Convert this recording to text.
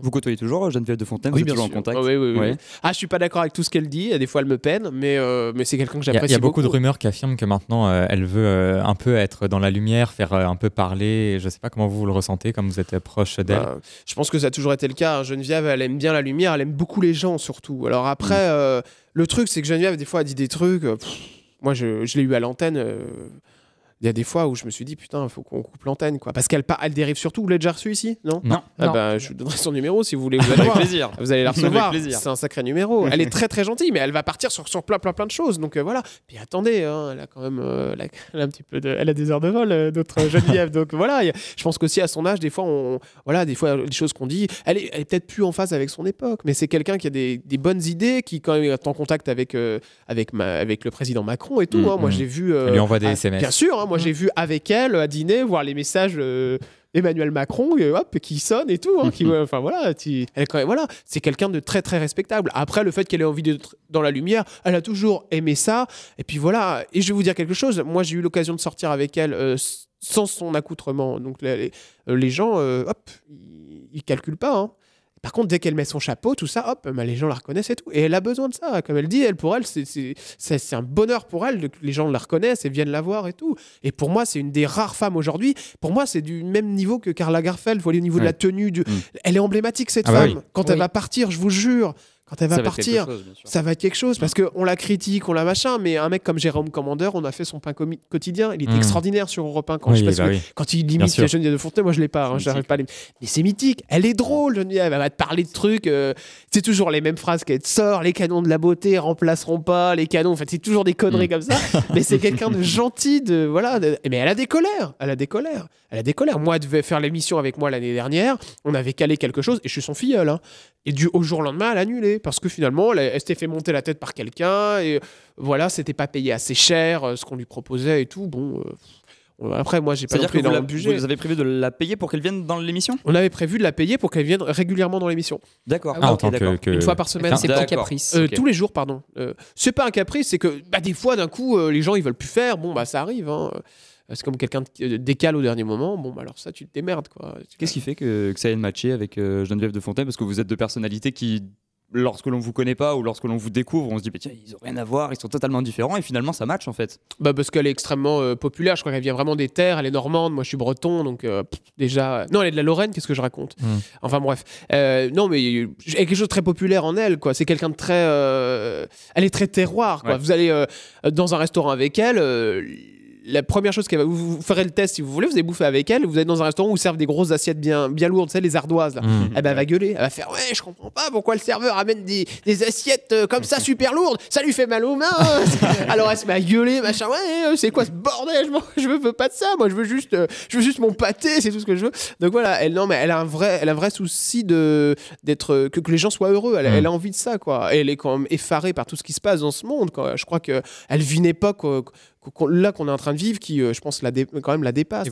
Vous côtoyez toujours euh, Geneviève de Fontaine, oui, vous êtes toujours en contact. oui, oui, Ah, je suis pas d'accord avec tout ce qu'elle dit. des fois, elle me peine, mais, euh, mais c'est quelqu'un que j'apprécie. Il y a, beaucoup, de rumeurs qui affirment que maintenant, euh, elle veut un peu être dans la lumière, faire un peu parler. Je sais pas comment vous le ressentez, comme vous êtes proche d'elle. Bah, je pense que ça a toujours été le cas. Hein. Geneviève, elle aime bien la lumière, elle aime beaucoup les gens surtout. Alors après, mm. le truc, c'est que Geneviève, des fois, elle dit des trucs. moi, je, je l'ai eu à l'antenne. Il y a des fois où je me suis dit, putain, faut qu'on coupe l'antenne, quoi. Parce qu'elle elle dérive surtout. Vous l'avez déjà reçue ici Non ah bah, Non. je vous donnerai son numéro si vous voulez. Vous allez Avec plaisir. Vous allez la recevoir. C'est un sacré numéro. elle est très très gentille, mais elle va partir sur, sur plein plein plein de choses. Donc euh, voilà. Puis attendez, hein, elle a quand même, euh, un petit peu de, elle a des heures de vol, euh, d'autres jeunes Geneviève. donc voilà. je pense qu'aussi à son âge, des fois, on, voilà, des fois les choses qu'on dit, elle est, est peut-être plus en phase avec son époque, mais c'est quelqu'un qui a des, des, bonnes idées, qui quand même est en contact avec avec ma, avec le président Macron et tout. Mm. Hein. Moi, mm. j'ai vu. lui envoie des SMS. Bien sûr. Hein, moi, mhm. j'ai vu avec elle à dîner voir les messages. d'Emmanuel Emmanuel Macron, hop, qui sonne et tout. Hein, qui, enfin voilà, voilà, c'est quelqu'un de très très respectable. Après, le fait qu'elle ait envie d'être dans la lumière, elle a toujours aimé ça. Et puis voilà. Et je vais vous dire quelque chose. Moi, j'ai eu l'occasion de sortir avec elle euh, sans son accoutrement. Donc les, les euh, gens, euh, hop, ils, ils, calculent pas. Hein. Par contre, dès qu'elle met son chapeau, tout ça, hop, bah, les gens la reconnaissent et tout. Et elle a besoin de ça. Comme elle dit, elle, pour elle, c'est un bonheur pour elle que les gens la reconnaissent et viennent la voir et tout. Et pour moi, c'est une des rares femmes aujourd'hui. Pour moi, c'est du même niveau que Carla Garfeld, Vous voyez, au niveau de la tenue, mm. elle est emblématique, cette ah bah femme. Quand elle va partir, je vous jure, elle va, partir, ça va être quelque chose. Parce qu'on la critique, on la machin, mais un mec comme Jérôme Commander, on a fait son pain quotidien. Il est hmm. extraordinaire sur Europe 1. Quand, je bah quand il limite la de Fontenay, moi je l'ai pas. Hein, pas Mais c'est mythique. Elle est drôle, Geneviève. Elle va te parler de trucs. Euh, c'est toujours les mêmes phrases qu'elle te sort. Les canons de la beauté remplaceront pas les canons. En fait, c'est toujours des conneries hmm. comme ça. mais c'est quelqu'un de gentil. De, voilà, Mais elle a des colères. Elle a des colères. Elle a des colères. Moi, elle devait faire l'émission avec moi l'année dernière. On avait calé quelque chose et je suis son filleul. Hein. Et du au jour au lendemain, elle a annulé parce que finalement, elle, s'était fait monter la tête par quelqu'un et euh, voilà, c'était pas payé assez cher euh, ce qu'on lui proposait et tout. Bon. Euh, après, moi, j'ai pas dire que vous, budget. vous avez prévu de la payer pour qu'elle vienne dans l'émission On avait prévu de la payer pour qu'elle vienne régulièrement dans l'émission. D'accord. Ah, Une fois par semaine. C'est pas un caprice. Tous les jours, pardon. c'est pas un caprice, c'est que bah, des fois, d'un coup, les gens ils veulent plus faire. Bon, bah ça arrive. Hein. C'est comme quelqu'un décale au dernier moment. Bon, bah alors ça, tu te démerdes. Quoi. Qu'est-ce qui fait que, ça ait matché avec Geneviève de Fontaine Parce que vous êtes deux personnalités qui lorsque l'on vous connaît pas ou lorsque l'on vous découvre, on se dit, bah, tiens, ils ont rien à voir, ils sont totalement différents, et finalement, ça match en fait. Bah, parce qu'elle est extrêmement euh, populaire, je crois qu'elle vient vraiment des terres, elle est normande, moi je suis breton, donc euh, déjà. Non, elle est de la Lorraine, qu'est-ce que je raconte hmm. Enfin bref. Euh, non, mais il y quelque chose de très populaire en elle, quoi. C'est quelqu'un de très. Elle est très terroir, quoi. Vous allez dans un restaurant avec elle la première chose qu'elle vous, ferez le test si vous voulez, vous allez bouffer avec elle, vous êtes dans un restaurant où servent des grosses assiettes bien, lourdes, tu les ardoises, mm. Elle, va gueuler, elle va faire Ouais, je comprends pas pourquoi le serveur amène des, assiettes euh, comme ça mm. super lourdes, ça lui fait mal aux mains. Hein. Alors elle se met à gueuler, machin, ouais, euh, c'est quoi ce bordel je, veux, pas de ça, moi je veux juste, euh, je veux juste mon pâté, c'est tout ce que je veux. Donc voilà, elle, non, mais elle a un vrai, elle a vrai souci de, d'être, que, les gens soient heureux, elle, a mm. envie de ça, quoi. elle est quand même effarée par tout ce qui se passe dans ce monde, quoi. Je crois qu'elle vit une époque, quoi, là qu'on est en train de vivre, qui, euh, je pense, la quand même la dépasse.